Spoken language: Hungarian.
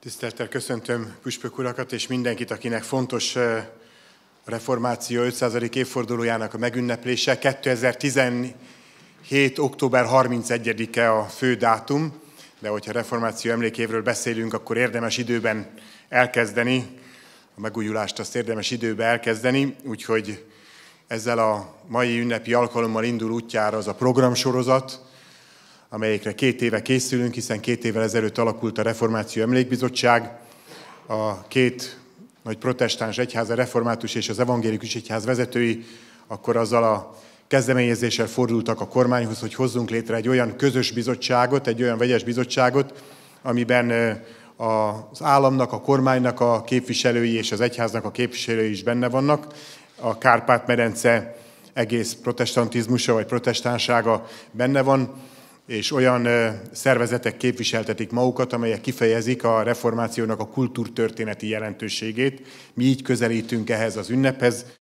Tisztelettel köszöntöm püspök urakat és mindenkit, akinek fontos a eh, reformáció 500. évfordulójának a megünneplése. 2017. október 31-e a fő dátum, de hogyha reformáció emlékévről beszélünk, akkor érdemes időben elkezdeni, a megújulást azt érdemes időben elkezdeni, úgyhogy ezzel a mai ünnepi alkalommal indul útjára az a programsorozat, amelyikre két éve készülünk, hiszen két évvel ezelőtt alakult a Reformáció Emlékbizottság. A két nagy protestáns egyház, a református és az evangélikus egyház vezetői akkor azzal a kezdeményezéssel fordultak a kormányhoz, hogy hozzunk létre egy olyan közös bizottságot, egy olyan vegyes bizottságot, amiben az államnak, a kormánynak a képviselői és az egyháznak a képviselői is benne vannak. A Kárpát-medence egész protestantizmusa vagy protestánsága benne van és olyan szervezetek képviseltetik magukat, amelyek kifejezik a reformációnak a kultúrtörténeti jelentőségét. Mi így közelítünk ehhez az ünnephez.